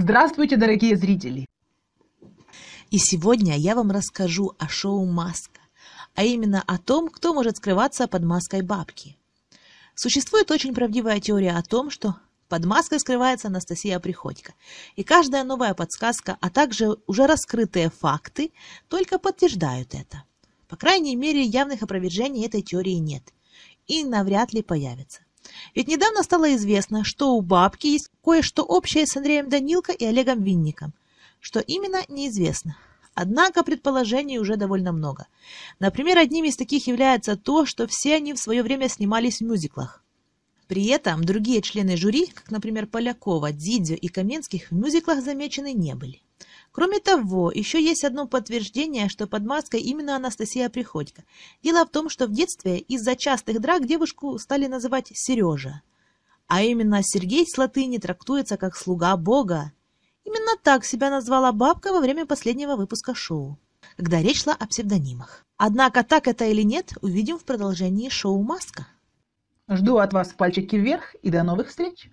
Здравствуйте, дорогие зрители! И сегодня я вам расскажу о шоу «Маска», а именно о том, кто может скрываться под маской бабки. Существует очень правдивая теория о том, что под маской скрывается Анастасия Приходько. И каждая новая подсказка, а также уже раскрытые факты, только подтверждают это. По крайней мере, явных опровержений этой теории нет. И навряд ли появится. Ведь недавно стало известно, что у бабки есть кое-что общее с Андреем Данилко и Олегом Винником. Что именно, неизвестно. Однако предположений уже довольно много. Например, одним из таких является то, что все они в свое время снимались в мюзиклах. При этом другие члены жюри, как, например, Полякова, Дидзю и Каменских, в мюзиклах замечены не были. Кроме того, еще есть одно подтверждение, что под маской именно Анастасия Приходько. Дело в том, что в детстве из-за частых драк девушку стали называть Сережа. А именно Сергей с латыни трактуется как «слуга Бога». Именно так себя назвала бабка во время последнего выпуска шоу, когда речь шла о псевдонимах. Однако так это или нет, увидим в продолжении шоу «Маска». Жду от вас пальчики вверх и до новых встреч!